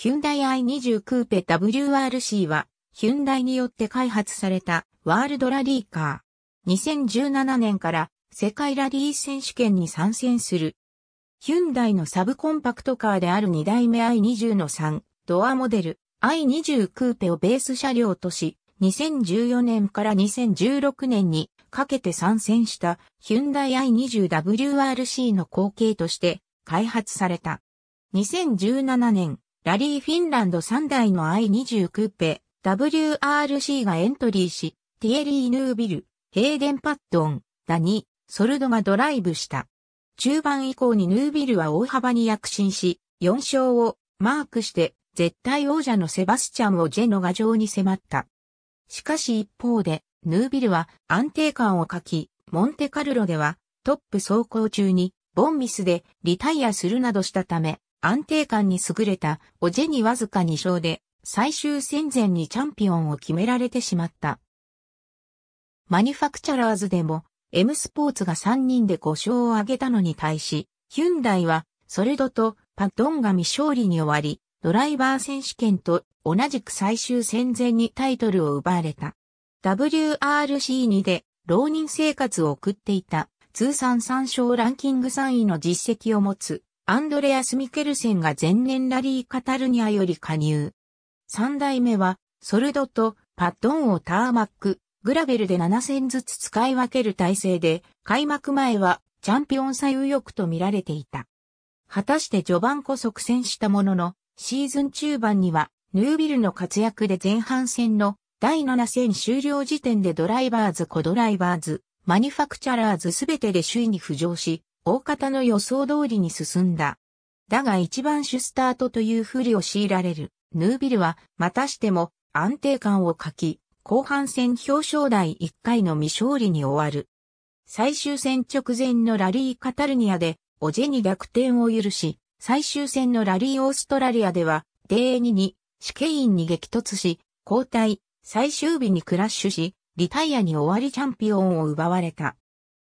ヒュンダイ i20 クーペ WRC は、ヒュンダイによって開発されたワールドラリーカー。2017年から世界ラリー選手権に参戦する。ヒュンダイのサブコンパクトカーである2代目 i20 の3ドアモデル i20 クーペをベース車両とし、2014年から2016年にかけて参戦したヒュンダイ i20WRC の後継として開発された。2017年、ラリーフィンランド3台の I20 クーペ、WRC がエントリーし、ティエリー・ヌービル、ヘーデン・パットン、ダニ、ソルドがドライブした。中盤以降にヌービルは大幅に躍進し、4勝をマークして、絶対王者のセバスチャンをジェノガ城に迫った。しかし一方で、ヌービルは安定感を欠き、モンテカルロではトップ走行中にボンミスでリタイアするなどしたため、安定感に優れたオジェにわずか2勝で最終戦前にチャンピオンを決められてしまった。マニュファクチャラーズでも M スポーツが3人で5勝を挙げたのに対し、ヒュンダイはソレドとパドンが未勝利に終わり、ドライバー選手権と同じく最終戦前にタイトルを奪われた。WRC2 で浪人生活を送っていた通算3勝ランキング3位の実績を持つアンドレアス・ミケルセンが前年ラリー・カタルニアより加入。三代目は、ソルドとパッドンをターマック、グラベルで7戦ずつ使い分ける体制で、開幕前はチャンピオン最右翼と見られていた。果たして序盤こそ苦戦したものの、シーズン中盤には、ヌービルの活躍で前半戦の第7戦終了時点でドライバーズ、コドライバーズ、マニファクチャラーズすべてで首位に浮上し、大方の予想通りに進んだ。だが一番主スタートという不利を強いられる、ヌービルは、またしても安定感を欠き、後半戦表彰台1回の未勝利に終わる。最終戦直前のラリーカタルニアで、オジェに逆転を許し、最終戦のラリーオーストラリアでは、デーニに、試験員に激突し、交代、最終日にクラッシュし、リタイアに終わりチャンピオンを奪われた。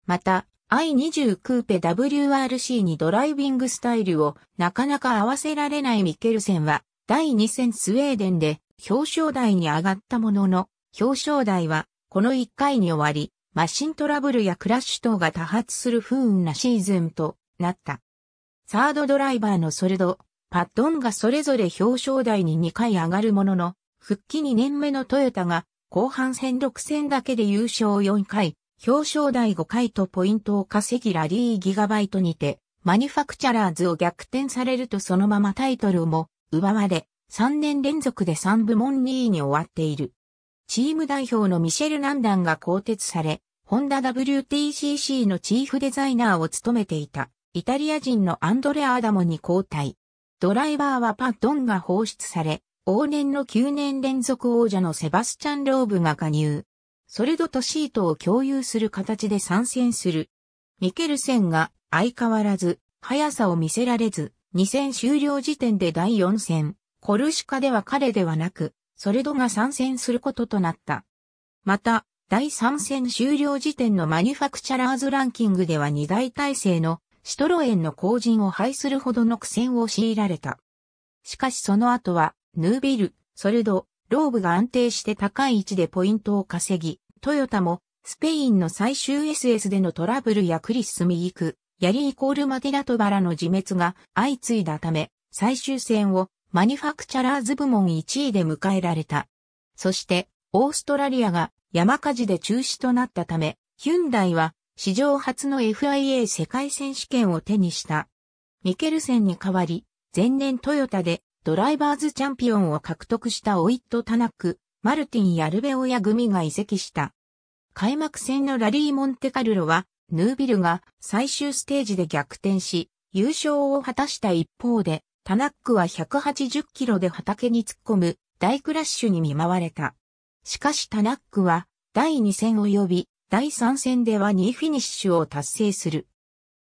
また、I20 クーペ WRC にドライビングスタイルをなかなか合わせられないミケルセンは第2戦スウェーデンで表彰台に上がったものの表彰台はこの1回に終わりマシントラブルやクラッシュ等が多発する不運なシーズンとなった。サードドライバーのソルド、パッドンがそれぞれ表彰台に2回上がるものの復帰2年目のトヨタが後半戦6戦だけで優勝4回、表彰台5回とポイントを稼ぎラリーギガバイトにて、マニュファクチャラーズを逆転されるとそのままタイトルも奪われ、3年連続で3部門2位に終わっている。チーム代表のミシェル・ナンダンが更迭され、ホンダ WTCC のチーフデザイナーを務めていた、イタリア人のアンドレア・アダモに交代。ドライバーはパッドンが放出され、往年の9年連続王者のセバスチャン・ローブが加入。ソルドとシートを共有する形で参戦する。ミケルセンが相変わらず速さを見せられず、2戦終了時点で第4戦、コルシカでは彼ではなく、ソルドが参戦することとなった。また、第3戦終了時点のマニュファクチャラーズランキングでは2大体制のシトロエンの後陣を排するほどの苦戦を強いられた。しかしその後は、ヌービル、ソルド、ローブが安定して高い位置でポイントを稼ぎ、トヨタも、スペインの最終 SS でのトラブルやクリス・スミイク、ヤリー・コール・マティラトバラの自滅が相次いだため、最終戦をマニファクチャラーズ部門1位で迎えられた。そして、オーストラリアが山火事で中止となったため、ヒュンダイは史上初の FIA 世界選手権を手にした。ミケルセンに代わり、前年トヨタでドライバーズチャンピオンを獲得したオイット・タナック、マルティンやルベオや組が移籍した。開幕戦のラリー・モンテカルロは、ヌービルが最終ステージで逆転し、優勝を果たした一方で、タナックは180キロで畑に突っ込む大クラッシュに見舞われた。しかしタナックは第2戦及び第3戦では2位フィニッシュを達成する。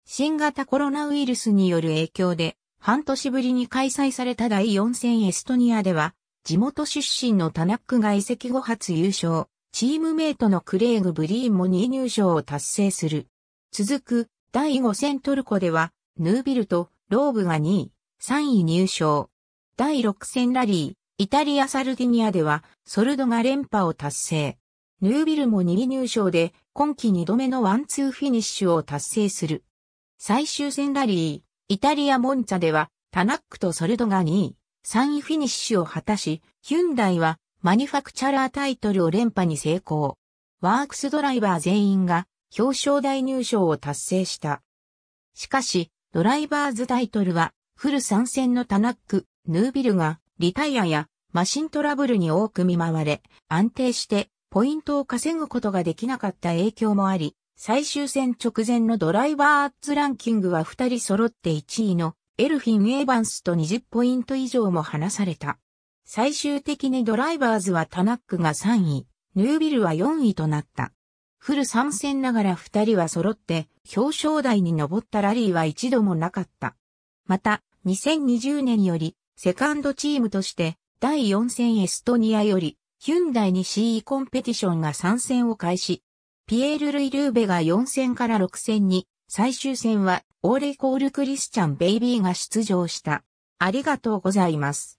新型コロナウイルスによる影響で半年ぶりに開催された第4戦エストニアでは地元出身のタナックが移籍後初優勝、チームメイトのクレイグ・ブリーンも2位入賞を達成する。続く第5戦トルコでは、ヌービルとローブが2位、3位入賞。第6戦ラリー、イタリア・サルディニアでは、ソルドが連覇を達成。ヌービルも2位入賞で、今季2度目のワンツーフィニッシュを達成する。最終戦ラリー、イタリア・モンツァでは、タナックとソルドが2位、3位フィニッシュを果たし、ヒュンダイはマニュファクチャラータイトルを連覇に成功。ワークスドライバー全員が表彰台入賞を達成した。しかし、ドライバーズタイトルは、フル参戦のタナック、ヌービルが、リタイアや、マシントラブルに多く見舞われ、安定して、ポイントを稼ぐことができなかった影響もあり、最終戦直前のドライバーアッツランキングは2人揃って1位のエルフィン・エヴァンスと20ポイント以上も離された。最終的にドライバーズはタナックが3位、ヌービルは4位となった。フル参戦ながら2人は揃って表彰台に上ったラリーは一度もなかった。また、2020年よりセカンドチームとして第4戦エストニアよりヒュンダイに CE コンペティションが参戦を開始。ピエール・ルイ・ルーベが4戦から6戦に最終戦は、オーレ・コール・クリスチャン・ベイビーが出場した。ありがとうございます。